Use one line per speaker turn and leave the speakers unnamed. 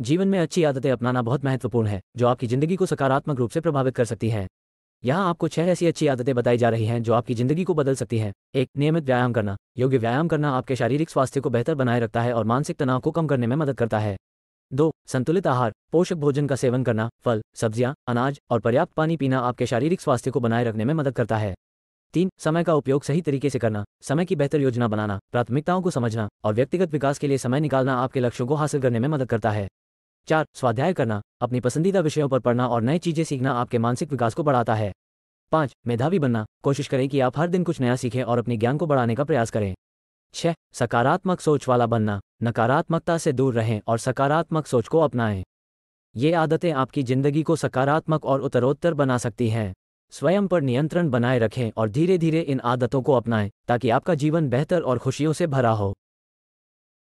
जीवन में अच्छी आदतें अपनाना बहुत महत्वपूर्ण है जो आपकी जिंदगी को सकारात्मक रूप से प्रभावित कर सकती हैं यहाँ आपको छह ऐसी अच्छी आदतें बताई जा रही हैं जो आपकी जिंदगी को बदल सकती हैं एक नियमित व्यायाम करना योग्य व्यायाम करना आपके शारीरिक स्वास्थ्य को बेहतर बनाए रखता है और मानसिक तनाव को कम करने में मदद करता है दो संतुलित आहार पोषक भोजन का सेवन करना फल सब्जियां अनाज और पर्याप्त पानी पीना आपके शारीरिक स्वास्थ्य को बनाए रखने में मदद करता है तीन समय का उपयोग सही तरीके से करना समय की बेहतर योजना बनाना प्राथमिकताओं को समझना और व्यक्तिगत विकास के लिए समय निकालना आपके लक्ष्यों को हासिल करने में मदद करता है चार स्वाध्याय करना अपनी पसंदीदा विषयों पर पढ़ना और नई चीज़ें सीखना आपके मानसिक विकास को बढ़ाता है पांच मेधावी बनना कोशिश करें कि आप हर दिन कुछ नया सीखें और अपने ज्ञान को बढ़ाने का प्रयास करें छह सकारात्मक सोच वाला बनना नकारात्मकता से दूर रहें और सकारात्मक सोच को अपनाएं ये आदतें आपकी ज़िंदगी को सकारात्मक और उत्तरोत्तर बना सकती हैं स्वयं पर नियंत्रण बनाए रखें और धीरे धीरे इन आदतों को अपनाएं ताकि आपका जीवन बेहतर और खुशियों से भरा हो